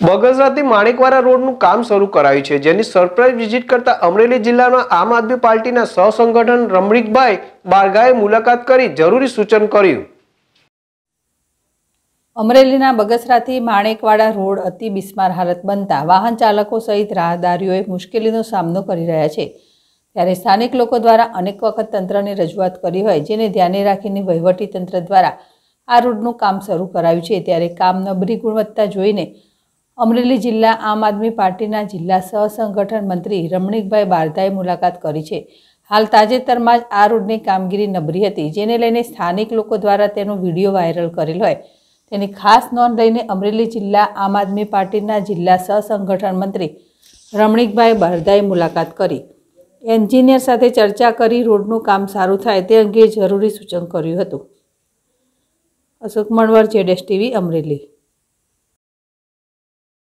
બગસરાથી માણેકવાડા રોડનું કામ શરૂ કરાયું છે જેની સરપ્રાઇઝ વિઝિટ કરતા અમરેલી જિલ્લાના આમ આદમી પાર્ટીના સહસંગઠન રમણીકભાઈ બારગાએ મુલાકાત કરી જરૂરી સૂચન કર્યું અમરેલીના બગસરાથી માણેકવાડા રોડ અતિ બિસ્માર હાલત બનતા વાહન ચાલકો સહિત રાહદારીઓએ મુશ્કેલીનો સામનો કરી રહ્યા છે ત્યારે સ્થાનિક લોકો દ્વારા અનેક વખત તંત્રને રજૂઆત કરી હોય જેને ધ્યાને રાખીને વહીવટી તંત્ર દ્વારા આ રોડનું કામ શરૂ કરાયું છે ત્યારે કામ નબળી ગુણવત્તા જોઈને અમરેલી જિલ્લા આમ આદમી પાર્ટીના જિલ્લા સહસંગઠન મંત્રી રમણીકભાઈ બારદાએ મુલાકાત કરી છે હાલ તાજેતરમાં જ આ રોડની કામગીરી નબળી હતી જેને લઈને સ્થાનિક લોકો દ્વારા તેનો વિડીયો વાયરલ કરેલ હોય તેની ખાસ નોંધ લઈને અમરેલી જિલ્લા આમ આદમી પાર્ટીના જિલ્લા સહસંગઠન મંત્રી રમણીકભાઈ બરદાએ મુલાકાત કરી એન્જિનિયર સાથે ચર્ચા કરી રોડનું કામ સારું થાય તે અંગે જરૂરી સૂચન કર્યું હતું અશોક મણવર જેડેશ ટીવી અમરેલી